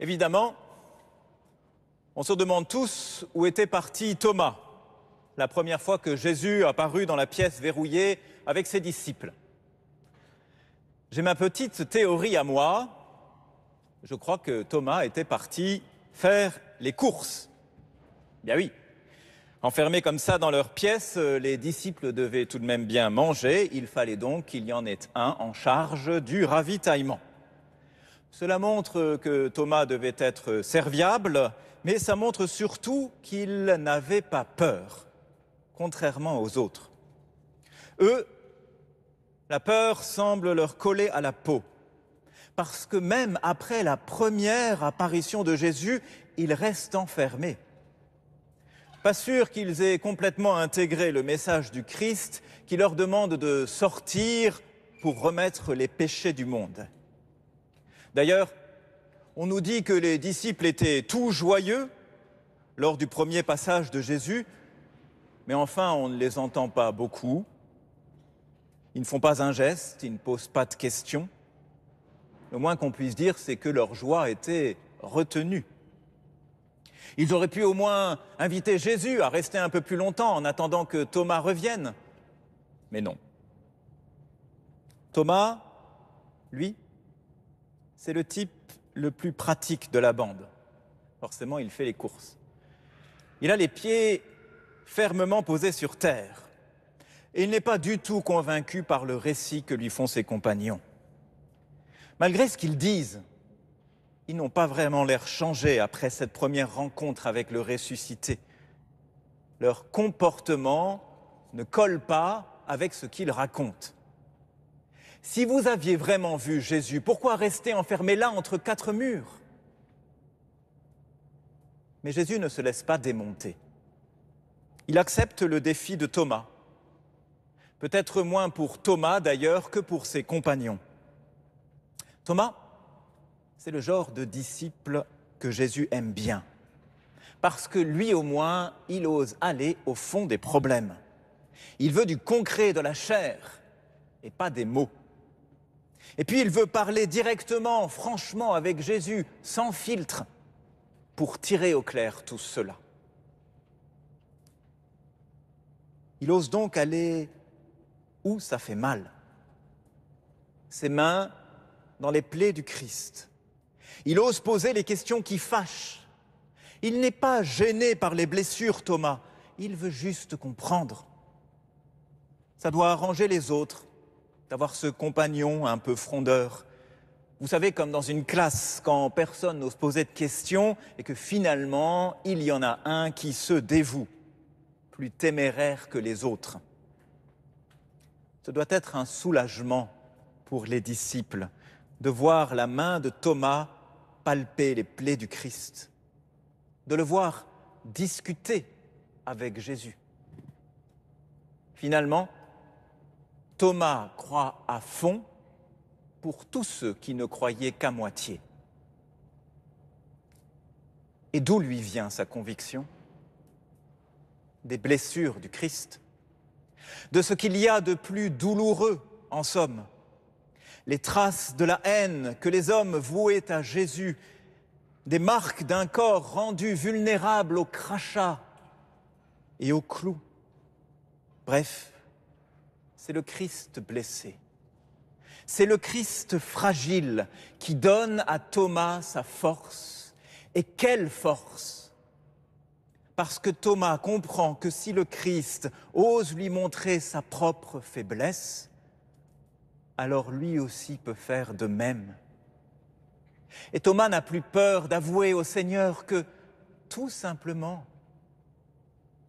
Évidemment, on se demande tous où était parti Thomas la première fois que Jésus apparut dans la pièce verrouillée avec ses disciples. J'ai ma petite théorie à moi. Je crois que Thomas était parti faire les courses. Bien oui. Enfermés comme ça dans leur pièce, les disciples devaient tout de même bien manger. Il fallait donc qu'il y en ait un en charge du ravitaillement. Cela montre que Thomas devait être serviable, mais ça montre surtout qu'il n'avait pas peur, contrairement aux autres. Eux, la peur semble leur coller à la peau, parce que même après la première apparition de Jésus, ils restent enfermés. Pas sûr qu'ils aient complètement intégré le message du Christ qui leur demande de sortir pour remettre les péchés du monde. D'ailleurs, on nous dit que les disciples étaient tout joyeux lors du premier passage de Jésus, mais enfin, on ne les entend pas beaucoup. Ils ne font pas un geste, ils ne posent pas de questions. Le moins qu'on puisse dire, c'est que leur joie était retenue. Ils auraient pu au moins inviter Jésus à rester un peu plus longtemps en attendant que Thomas revienne. Mais non. Thomas, lui, c'est le type le plus pratique de la bande. Forcément, il fait les courses. Il a les pieds fermement posés sur terre. Et il n'est pas du tout convaincu par le récit que lui font ses compagnons. Malgré ce qu'ils disent, ils n'ont pas vraiment l'air changés après cette première rencontre avec le ressuscité. Leur comportement ne colle pas avec ce qu'ils racontent. Si vous aviez vraiment vu Jésus, pourquoi rester enfermé là entre quatre murs Mais Jésus ne se laisse pas démonter. Il accepte le défi de Thomas, peut-être moins pour Thomas d'ailleurs que pour ses compagnons. Thomas, c'est le genre de disciple que Jésus aime bien, parce que lui au moins, il ose aller au fond des problèmes. Il veut du concret, de la chair, et pas des mots. Et puis il veut parler directement, franchement, avec Jésus, sans filtre, pour tirer au clair tout cela. Il ose donc aller où ça fait mal. Ses mains dans les plaies du Christ. Il ose poser les questions qui fâchent. Il n'est pas gêné par les blessures, Thomas. Il veut juste comprendre. Ça doit arranger les autres d'avoir ce compagnon un peu frondeur. Vous savez, comme dans une classe, quand personne n'ose poser de questions et que finalement, il y en a un qui se dévoue, plus téméraire que les autres. Ce doit être un soulagement pour les disciples de voir la main de Thomas palper les plaies du Christ, de le voir discuter avec Jésus. Finalement, Thomas croit à fond pour tous ceux qui ne croyaient qu'à moitié. Et d'où lui vient sa conviction Des blessures du Christ, de ce qu'il y a de plus douloureux, en somme, les traces de la haine que les hommes vouaient à Jésus, des marques d'un corps rendu vulnérable au crachat et au clous Bref, c'est le Christ blessé. C'est le Christ fragile qui donne à Thomas sa force. Et quelle force Parce que Thomas comprend que si le Christ ose lui montrer sa propre faiblesse, alors lui aussi peut faire de même. Et Thomas n'a plus peur d'avouer au Seigneur que, tout simplement,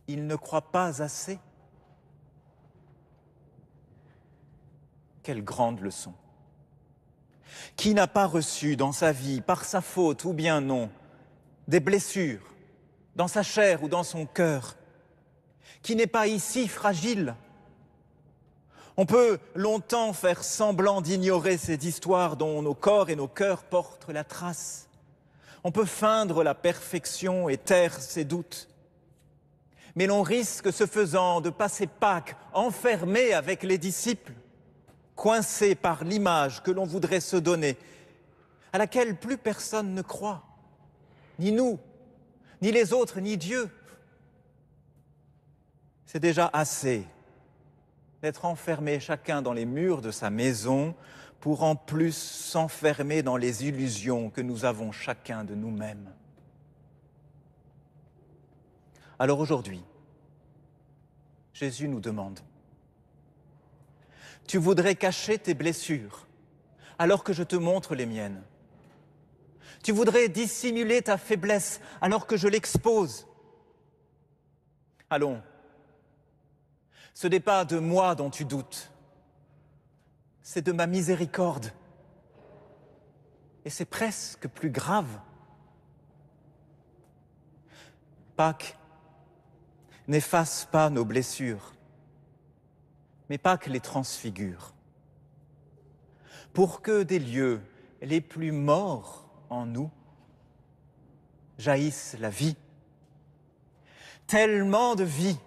il ne croit pas assez Quelle grande leçon. Qui n'a pas reçu dans sa vie, par sa faute ou bien non, des blessures dans sa chair ou dans son cœur Qui n'est pas ici fragile On peut longtemps faire semblant d'ignorer ces histoires dont nos corps et nos cœurs portent la trace. On peut feindre la perfection et taire ses doutes. Mais l'on risque, ce faisant, de passer Pâques enfermé avec les disciples Coincé par l'image que l'on voudrait se donner, à laquelle plus personne ne croit, ni nous, ni les autres, ni Dieu. C'est déjà assez d'être enfermé chacun dans les murs de sa maison pour en plus s'enfermer dans les illusions que nous avons chacun de nous-mêmes. Alors aujourd'hui, Jésus nous demande tu voudrais cacher tes blessures alors que je te montre les miennes. Tu voudrais dissimuler ta faiblesse alors que je l'expose. Allons, ce n'est pas de moi dont tu doutes, c'est de ma miséricorde. Et c'est presque plus grave. Pâques n'efface pas nos blessures, mais pas que les transfigure. Pour que des lieux les plus morts en nous jaillissent la vie, tellement de vie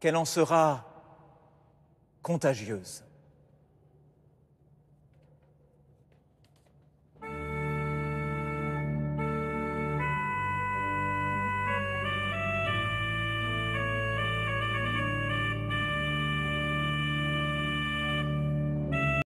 qu'elle en sera contagieuse.